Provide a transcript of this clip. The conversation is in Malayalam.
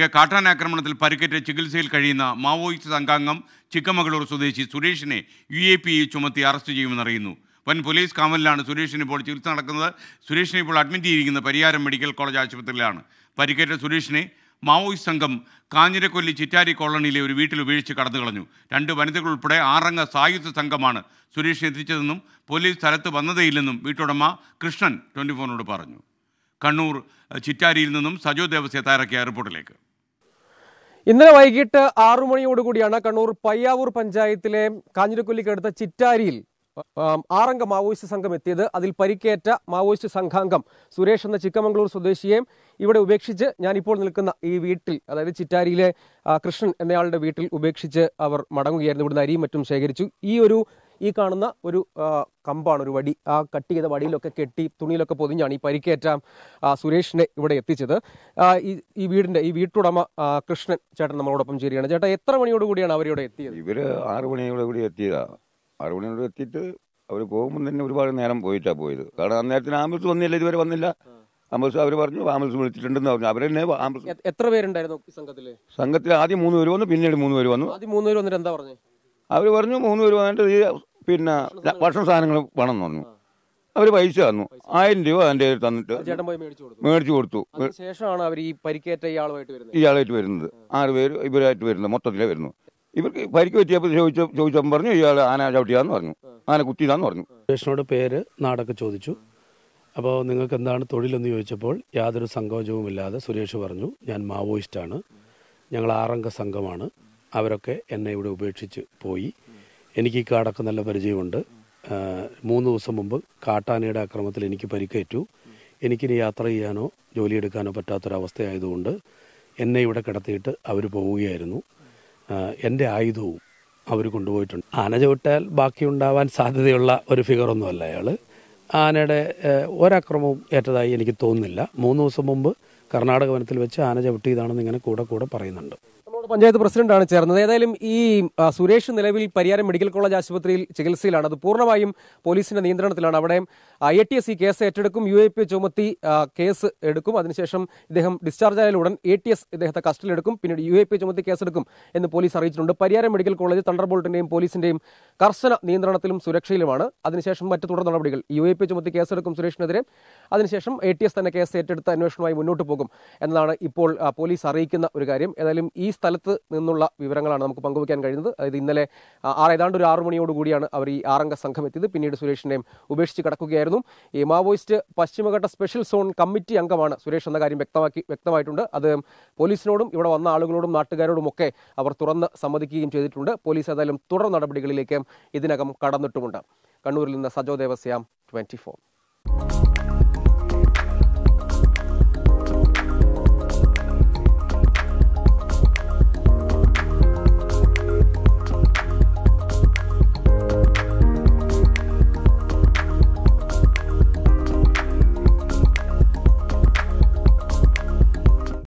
ഇടുക്കിയിലെ കാട്ടാനാക്രമണത്തിൽ ആക്രമണത്തിൽ പരിക്കേറ്റ് ചികിത്സയിൽ കഴിയുന്ന മാവോയിസ്റ്റ് അംഗാംഗം ചിക്കമംഗളൂർ സ്വദേശി സുരേഷിനെ യു എ പി ചുമത്തി അറസ്റ്റ് ചെയ്യുമെന്നറിയുന്നു വൻ പോലീസ് കാവലിലാണ് സുരേഷിന് ഇപ്പോൾ ചികിത്സ നടക്കുന്നത് സുരേഷിനെ ഇപ്പോൾ അഡ്മിറ്റ് ചെയ്തിരിക്കുന്ന പരിയാരം മെഡിക്കൽ കോളേജ് ആശുപത്രിയിലാണ് പരിക്കേറ്റ സുരേഷിനെ മാവോയിസ്റ്റ് സംഘം കാഞ്ഞിരക്കൊല്ലി ചിറ്റാരി കോളനിയിലെ ഒരു വീട്ടിൽ ഉപേക്ഷിച്ച് കടന്നു കളഞ്ഞു രണ്ട് വനിതകൾ ഉൾപ്പെടെ ആറംഗ സായുധ സംഘമാണ് സുരേഷിനെ എത്തിച്ചതെന്നും പോലീസ് സ്ഥലത്ത് വന്നതേയില്ലെന്നും വീട്ടുടമ കൃഷ്ണൻ ട്വൻറ്റി ഫോറിനോട് പറഞ്ഞു കണ്ണൂർ ചിറ്റാരിയിൽ നിന്നും സജോ ദേവസ്യ തയ്യാറാക്കിയ റിപ്പോർട്ടിലേക്ക് ഇന്നലെ വൈകിട്ട് ആറു മണിയോടുകൂടിയാണ് കണ്ണൂർ പയ്യാവൂർ പഞ്ചായത്തിലെ കാഞ്ഞിരക്കൊല്ലിക്കടുത്ത ചിറ്റാരിയിൽ ആറംഗ മാവോയിസ്റ്റ് സംഘം എത്തിയത് അതിൽ പരിക്കേറ്റ മാവോയിസ്റ്റ് സംഘാംഗം സുരേഷ് എന്ന ചിക്കമംഗ്ലൂർ സ്വദേശിയെയും ഇവിടെ ഉപേക്ഷിച്ച് ഞാനിപ്പോൾ നിൽക്കുന്ന ഈ വീട്ടിൽ അതായത് ചിറ്റാരിയിലെ കൃഷ്ണൻ എന്നയാളുടെ വീട്ടിൽ ഉപേക്ഷിച്ച് അവർ മടങ്ങുകയായിരുന്നു ഇവിടുന്ന് അരിയും മറ്റും ശേഖരിച്ചു ഈ ഒരു ഈ കാണുന്ന ഒരു കമ്പാണ് ഒരു വടി ആ കട്ട് ചെയ്ത വടിയിലൊക്കെ കെട്ടി തുണിയിലൊക്കെ പൊതിഞ്ഞാണ് ഈ പരിക്കേറ്റ സുരേഷിനെ ഇവിടെ എത്തിച്ചത് ഈ ഈ വീടിന്റെ ഈ വീട്ടുടമ കൃഷ്ണൻ ചേട്ടൻ നമ്മളോടൊപ്പം ചേരുകയാണ് ചേട്ടാ എത്ര മണിയോട് കൂടിയാണ് അവരോട് എത്തിയത് ഇവര് ആറു മണിയോട് കൂടി എത്തിയതാ ആറു മണിയോട് എത്തിയിട്ട് അവർ പോകുമ്പോൾ തന്നെ ഒരുപാട് നേരം പോയിട്ടാ പോയത് കാരണം അന്നേരത്തിന് ആംബുലൻസ് വന്നില്ല ഇതുവരെ വന്നില്ല ആംബുലൻസ് അവർ പറഞ്ഞു ആംബുലൻസ് വിളിച്ചിട്ടുണ്ടെന്ന് പറഞ്ഞു അവരെ തന്നെ ആംബുലൻസ് എത്ര പേരുണ്ടായിരുന്നു സംഘത്തില് സംഘത്തിൽ ആദ്യം മൂന്ന് പേര് വന്നു പിന്നീട് മൂന്ന് പേര് വന്നു ആദ്യം മൂന്ന് പേര് വന്നിട്ട് എന്താ പറഞ്ഞു അവർ പറഞ്ഞു മൂന്ന് പേര് വന്നിട്ട് ഈ പിന്നെ ഭക്ഷണ സാധനങ്ങൾ വേണം എന്ന് പറഞ്ഞു അവർ പൈസ തന്നു ആയിരം രൂപ എൻ്റെ കയ്യിൽ തന്നിട്ട് പോയി മേടിച്ചു കൊടുത്തു ശേഷമാണ് അവർ ഈ പരിക്കേറ്റ ഇയാളുമായിട്ട് ഇയാളായിട്ട് വരുന്നത് ആറ് പേര് ഇവരായിട്ട് വരുന്നത് മൊത്തത്തിലേ വരുന്നു ഇവർക്ക് പരിക്ക് പറ്റിയപ്പോൾ ചോദിച്ച ചോദിച്ചപ്പം പറഞ്ഞു ഇയാൾ ആന ചവിട്ടിയാന്ന് പറഞ്ഞു ആന കുത്തിയതാന്ന് പറഞ്ഞു സ്റ്റേഷനോട് പേര് നാടൊക്കെ ചോദിച്ചു അപ്പോൾ നിങ്ങൾക്ക് എന്താണ് തൊഴിലെന്ന് ചോദിച്ചപ്പോൾ യാതൊരു ഇല്ലാതെ സുരേഷ് പറഞ്ഞു ഞാൻ മാവോയിസ്റ്റാണ് ഞങ്ങൾ ആറംഗ സംഘമാണ് അവരൊക്കെ എന്നെ ഇവിടെ ഉപേക്ഷിച്ച് പോയി എനിക്ക് ഈ കാടൊക്കെ നല്ല പരിചയമുണ്ട് മൂന്ന് ദിവസം മുമ്പ് കാട്ടാനയുടെ അക്രമത്തിൽ എനിക്ക് പരിക്കേറ്റു എനിക്കിനി യാത്ര ചെയ്യാനോ ജോലിയെടുക്കാനോ പറ്റാത്തൊരവസ്ഥയായതുകൊണ്ട് എന്നെ ഇവിടെ കിടത്തിയിട്ട് അവർ പോവുകയായിരുന്നു എൻ്റെ ആയുധവും അവർ കൊണ്ടുപോയിട്ടുണ്ട് ആന ചവിട്ടാൽ ബാക്കിയുണ്ടാവാൻ സാധ്യതയുള്ള ഒരു ഫിഗറൊന്നുമല്ല അയാൾ ആനയുടെ ഒരക്രമവും ഏറ്റതായി എനിക്ക് തോന്നുന്നില്ല മൂന്ന് ദിവസം മുമ്പ് കർണാടക വനത്തിൽ വെച്ച് ആന ചവിട്ടിയതാണെന്ന് ഇങ്ങനെ കൂടെ കൂടെ പറയുന്നുണ്ട് പഞ്ചായത്ത് പ്രസിഡന്റാണ് ചേർന്നത് ഏതായാലും ഈ സുരേഷ് നിലവിൽ പരിയാരം മെഡിക്കൽ കോളേജ് ആശുപത്രിയിൽ ചികിത്സയിലാണ് അത് പൂർണ്ണമായും പോലീസിന്റെ നിയന്ത്രണത്തിലാണ് അവിടെ ഐ എ ടി എസ് ഈ കേസ് ഏറ്റെടുക്കും യു എ പി ചുമത്തി കേസ് എടുക്കും അതിനുശേഷം ഇദ്ദേഹം ഡിസ്ചാർജ് ആയാൽ ഉടൻ എ ടി എസ് ഇദ്ദേഹത്തെ കസ്റ്റഡിയിലെടുക്കും പിന്നീട് യു എ പി ചുമത്തി കേസെടുക്കും എന്ന് പോലീസ് അറിയിച്ചിട്ടുണ്ട് പരിയാരം മെഡിക്കൽ കോളേജ് ബോൾട്ടിന്റെയും പോലീസിന്റെയും കർശന നിയന്ത്രണത്തിലും സുരക്ഷയിലുമാണ് അതിനുശേഷം മറ്റ് തുടർ നടപടികൾ യു എ പി ചുമത്തി കേസെടുക്കും സുരേഷിനെതിരെ അതിനുശേഷം എ ടി എസ് തന്നെ കേസ് ഏറ്റെടുത്ത് അന്വേഷണവുമായി മുന്നോട്ട് പോകും എന്നതാണ് ഇപ്പോൾ പോലീസ് അറിയിക്കുന്ന ഒരു കാര്യം ഏതായാലും ഈ സ്ഥലം സ്ഥലത്ത് നിന്നുള്ള വിവരങ്ങളാണ് നമുക്ക് പങ്കുവയ്ക്കാൻ കഴിയുന്നത് അതായത് ഇന്നലെ ആറ് ഏതാണ്ട് ഒരു ആറു മണിയോട് കൂടിയാണ് അവർ ഈ ആറംഗ സംഘം എത്തിയത് പിന്നീട് സുരേഷിനെയും ഉപേക്ഷിച്ച് കടക്കുകയായിരുന്നു ഈ മാവോയിസ്റ്റ് പശ്ചിമഘട്ട സ്പെഷ്യൽ സോൺ കമ്മിറ്റി അംഗമാണ് സുരേഷ് എന്ന കാര്യം വ്യക്തമാക്കി വ്യക്തമായിട്ടുണ്ട് അത് പോലീസിനോടും ഇവിടെ വന്ന ആളുകളോടും നാട്ടുകാരോടും ഒക്കെ അവർ തുറന്ന് സമ്മതിക്കുകയും ചെയ്തിട്ടുണ്ട് പോലീസ് ഏതായാലും തുടർ നടപടികളിലേക്ക് ഇതിനകം കടന്നിട്ടുമുണ്ട് കണ്ണൂരിൽ നിന്ന് സജോ ദേവസ്യാം ട്വൻറ്റി